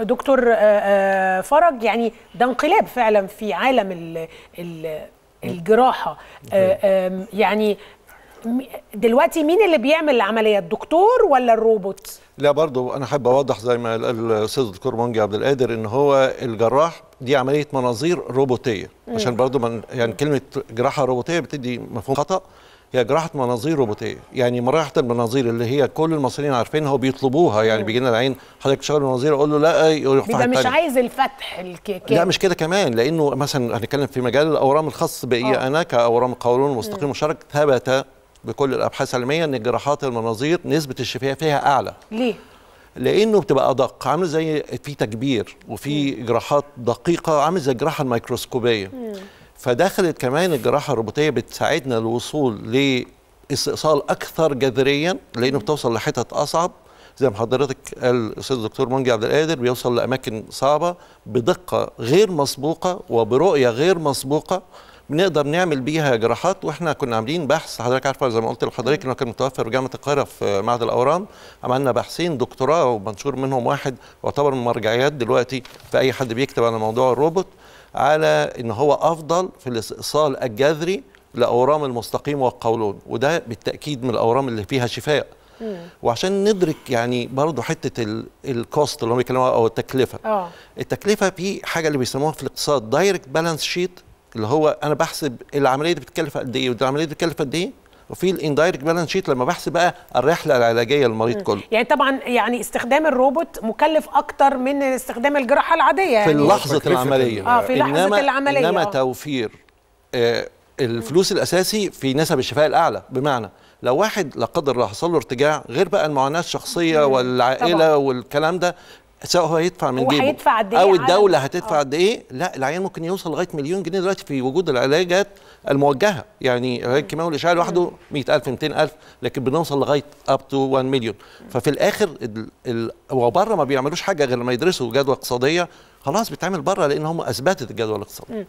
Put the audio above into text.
دكتور آه، آه، فرج يعني ده انقلاب فعلا في عالم الجراحه آه، يعني دلوقتي مين اللي بيعمل العمليه الدكتور ولا الروبوت لا برضو انا حابب اوضح زي ما قال الاستاذ الدكتور منجي عبد القادر ان هو الجراح دي عمليه مناظير روبوتيه عشان برضو من يعني كلمه جراحه روبوتيه بتدي مفهوم خطا هي جراحه مناظير روبوتيه يعني مراحه المناظير اللي هي كل المصريين عارفينها وبيطلبوها يعني بيجي لنا العين حضرتك شغل مناظير اقول له لا يروح بيبقى مش عايز الفتح الكيكي لا مش كده كمان لانه مثلا هنتكلم في مجال الاورام الخاص بي آه. انا كاورام قولون مستقيم مشارك ثبت بكل الابحاث العلميه ان جراحات المناظير نسبه الشفاء فيها اعلى ليه لانه بتبقى ادق عامل زي في تكبير وفي جراحات دقيقه عامل زي الجراحه الميكروسكوبيه مم. فدخلت كمان الجراحه الروبوتيه بتساعدنا الوصول لاستئصال اكثر جذريا لانه بتوصل لحتت اصعب زي ما حضرتك قال الاستاذ الدكتور منجي عبد القادر بيوصل لاماكن صعبه بدقه غير مسبوقه وبرؤيه غير مسبوقه بنقدر نعمل بيها جراحات واحنا كنا عاملين بحث حضرتك عارفه زي ما قلت لحضرتك انه كان متوفر في جامعه القاهره في معهد الاورام عملنا بحثين دكتوراه ومنشور منهم واحد يعتبر من مرجعيات دلوقتي في اي حد بيكتب على موضوع الروبوت على ان هو افضل في الاستئصال الجذري لاورام المستقيم والقولون وده بالتاكيد من الاورام اللي فيها شفاء وعشان ندرك يعني برضه حته الكوست اللي هم بيتكلموا او التكلفه أوه. التكلفه في حاجه اللي بيسموها في الاقتصاد دايركت بالانس شيت اللي هو انا بحسب العمليه دي بتكلف قد ايه والعمليه دي بتكلف قد ايه وفي الاندايركت بالانس شيت لما بحسب بقى الرحله العلاجيه للمريض كله يعني طبعا يعني استخدام الروبوت مكلف اكتر من استخدام الجراحه العاديه يعني في لحظه العمليه اه في لحظه إنما العمليه انما توفير آه الفلوس م. الاساسي في نسب الشفاء الاعلى بمعنى لو واحد لا قدر الله حصل له ارتجاع غير بقى المعاناه الشخصيه والعائله طبعا. والكلام ده سواء هو هيدفع من جيبه هيدفع قد ايه او الدوله هتدفع آه. قد ايه لا العيان ممكن يوصل لغايه مليون جنيه دلوقتي في وجود العلاجات الموجهه يعني علاج الكيماوي والاشعاع لوحده 100000 200000 لكن بنوصل لغايه اب تو 1 مليون ففي الاخر وبره ما بيعملوش حاجه غير لما يدرسوا جدوى اقتصاديه خلاص بيتعمل بره لان هم اثبتت الجدوى الاقتصاديه